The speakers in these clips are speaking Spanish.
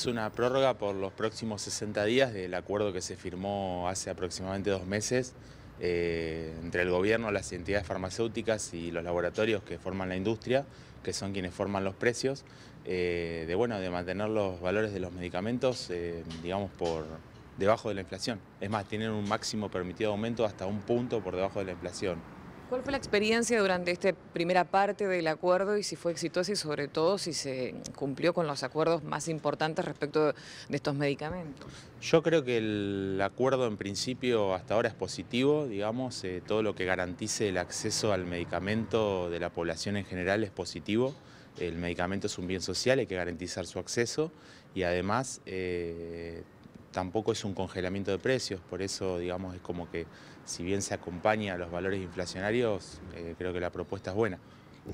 Es una prórroga por los próximos 60 días del acuerdo que se firmó hace aproximadamente dos meses eh, entre el gobierno, las entidades farmacéuticas y los laboratorios que forman la industria, que son quienes forman los precios, eh, de, bueno, de mantener los valores de los medicamentos, eh, digamos, por debajo de la inflación. Es más, tienen un máximo permitido aumento hasta un punto por debajo de la inflación. ¿Cuál fue la experiencia durante esta primera parte del acuerdo y si fue exitosa y sobre todo si se cumplió con los acuerdos más importantes respecto de estos medicamentos? Yo creo que el acuerdo en principio hasta ahora es positivo, digamos, eh, todo lo que garantice el acceso al medicamento de la población en general es positivo. El medicamento es un bien social, hay que garantizar su acceso y además... Eh, tampoco es un congelamiento de precios, por eso digamos es como que si bien se acompaña a los valores inflacionarios, eh, creo que la propuesta es buena.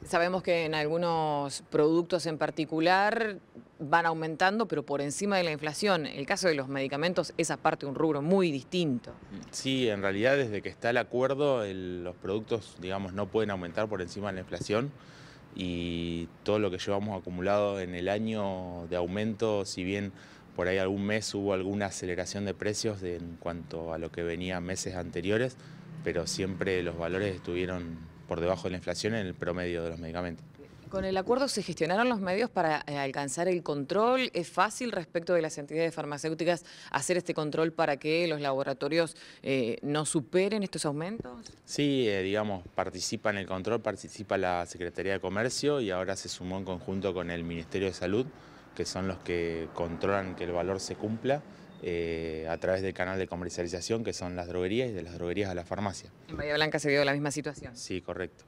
Sabemos que en algunos productos en particular van aumentando, pero por encima de la inflación. el caso de los medicamentos es aparte un rubro muy distinto. Sí, en realidad desde que está el acuerdo los productos, digamos, no pueden aumentar por encima de la inflación y todo lo que llevamos acumulado en el año de aumento, si bien por ahí algún mes hubo alguna aceleración de precios en cuanto a lo que venía meses anteriores, pero siempre los valores estuvieron por debajo de la inflación en el promedio de los medicamentos. Con el acuerdo se gestionaron los medios para eh, alcanzar el control. ¿Es fácil respecto de las entidades farmacéuticas hacer este control para que los laboratorios eh, no superen estos aumentos? Sí, eh, digamos, participa en el control, participa la Secretaría de Comercio y ahora se sumó en conjunto con el Ministerio de Salud que son los que controlan que el valor se cumpla eh, a través del canal de comercialización, que son las droguerías, y de las droguerías a la farmacia. En Bahía Blanca se dio la misma situación. Sí, correcto.